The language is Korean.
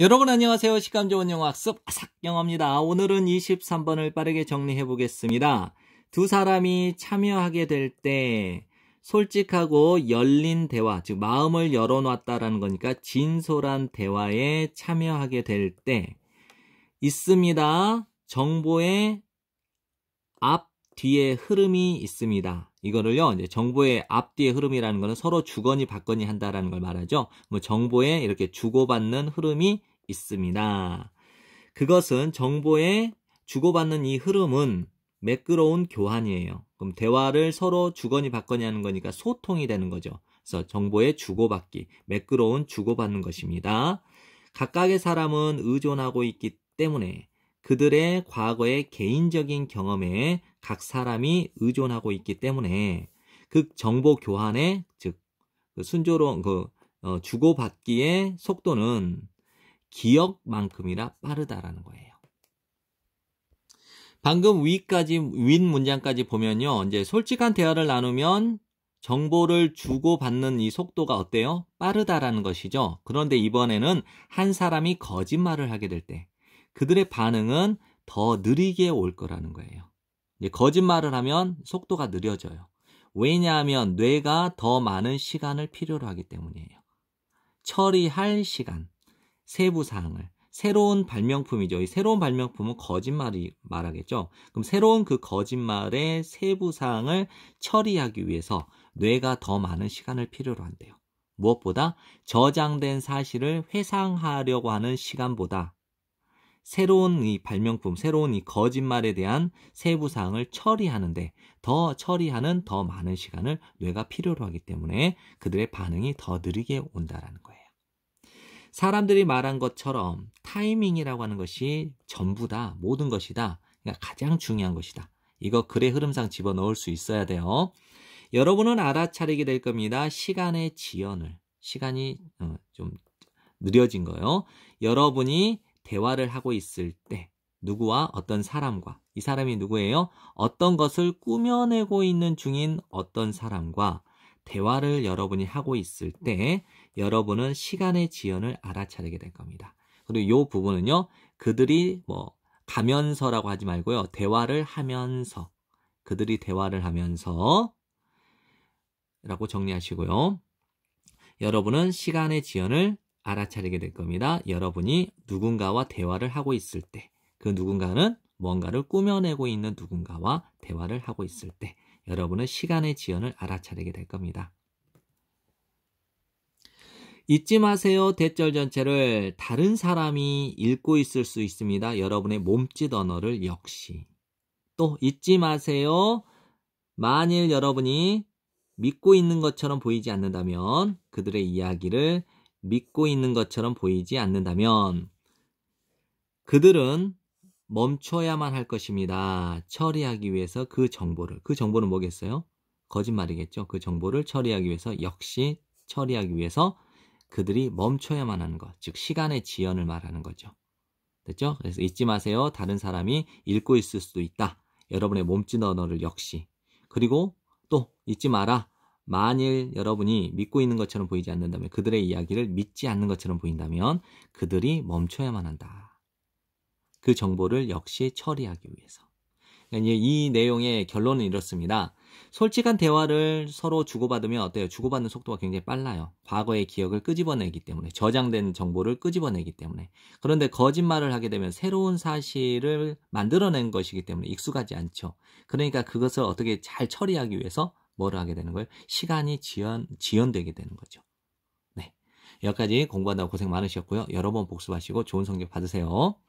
여러분 안녕하세요. 시간 좋은 영어 학습 아삭 영어입니다. 오늘은 23번을 빠르게 정리해 보겠습니다. 두 사람이 참여하게 될 때 솔직하고 열린 대화, 즉 마음을 열어놨다라는 거니까 진솔한 대화에 참여하게 될 때 있습니다. 정보의 앞 뒤에 흐름이 있습니다. 이거를요, 이제 정보의 앞뒤의 흐름이라는 거는 서로 주거니 받거니 한다라는 걸 말하죠. 뭐 정보에 이렇게 주고받는 흐름이 있습니다. 그것은 정보의 주고받는 이 흐름은 매끄러운 교환이에요. 그럼 대화를 서로 주거니 받거니 하는 거니까 소통이 되는 거죠. 그래서 정보의 주고받기, 매끄러운 주고받는 것입니다. 각각의 사람은 의존하고 있기 때문에 그들의 과거의 개인적인 경험에 각 사람이 의존하고 있기 때문에 그 정보 교환의 즉 순조로운 그 어, 주고받기의 속도는 기억만큼이나 빠르다라는 거예요. 방금 위까지 윈 문장까지 보면요. 이제 솔직한 대화를 나누면 정보를 주고받는 이 속도가 어때요? 빠르다라는 것이죠. 그런데 이번에는 한 사람이 거짓말을 하게 될 때 그들의 반응은 더 느리게 올 거라는 거예요. 이제 거짓말을 하면 속도가 느려져요. 왜냐하면 뇌가 더 많은 시간을 필요로 하기 때문이에요. 처리할 시간, 세부 사항을 새로운 발명품이죠. 이 새로운 발명품은 거짓말이 말하겠죠. 그럼 새로운 그 거짓말의 세부 사항을 처리하기 위해서 뇌가 더 많은 시간을 필요로 한대요. 무엇보다 저장된 사실을 회상하려고 하는 시간보다 새로운 이 발명품, 새로운 이 거짓말에 대한 세부 사항을 처리하는데 더 처리하는 더 많은 시간을 뇌가 필요로 하기 때문에 그들의 반응이 더 느리게 온다라는 거예요. 사람들이 말한 것처럼 타이밍이라고 하는 것이 전부다, 모든 것이다. 그러니까 가장 중요한 것이다. 이거 글의 흐름상 집어넣을 수 있어야 돼요. 여러분은 알아차리게 될 겁니다. 시간의 지연을. 시간이 어, 좀 느려진 거요. 여러분이 대화를 하고 있을 때 누구와 어떤 사람과 이 사람이 누구예요? 어떤 것을 꾸며내고 있는 중인 어떤 사람과 대화를 여러분이 하고 있을 때 여러분은 시간의 지연을 알아차리게 될 겁니다. 그리고 이 부분은요, 그들이 뭐 가면서라고 하지 말고요, 대화를 하면서 그들이 대화를 하면서 라고 정리하시고요. 여러분은 시간의 지연을 알아차리게 될 겁니다. 여러분이 누군가와 대화를 하고 있을 때, 그 누군가는 뭔가를 꾸며내고 있는 누군가와 대화를 하고 있을 때, 여러분은 시간의 지연을 알아차리게 될 겁니다. 잊지 마세요. 대절 전체를 다른 사람이 읽고 있을 수 있습니다. 여러분의 몸짓 언어를 역시. 또 잊지 마세요. 만일 여러분이 믿고 있는 것처럼 보이지 않는다면 그들의 이야기를 믿고 있는 것처럼 보이지 않는다면 그들은 멈춰야만 할 것입니다. 처리하기 위해서 그 정보를 그 정보는 뭐겠어요? 거짓말이겠죠. 그 정보를 처리하기 위해서 역시 처리하기 위해서 그들이 멈춰야만 하는 것, 즉 시간의 지연을 말하는 거죠. 됐죠? 그래서 잊지 마세요. 다른 사람이 읽고 있을 수도 있다. 여러분의 몸짓 언어를 역시. 그리고 또 잊지 마라. 만일 여러분이 믿고 있는 것처럼 보이지 않는다면 그들의 이야기를 믿지 않는 것처럼 보인다면 그들이 멈춰야만 한다. 그 정보를 역시 처리하기 위해서. 그러니까 이 내용의 결론은 이렇습니다. 솔직한 대화를 서로 주고받으면 어때요? 주고받는 속도가 굉장히 빨라요. 과거의 기억을 끄집어내기 때문에, 저장된 정보를 끄집어내기 때문에. 그런데 거짓말을 하게 되면 새로운 사실을 만들어낸 것이기 때문에 익숙하지 않죠. 그러니까 그것을 어떻게 잘 처리하기 위해서 뭐를 하게 되는 거예요? 시간이 지연, 지연되게 되는 거죠. 네. 여기까지 공부한다 고생 많으셨고요. 여러 번 복습하시고 좋은 성적 받으세요.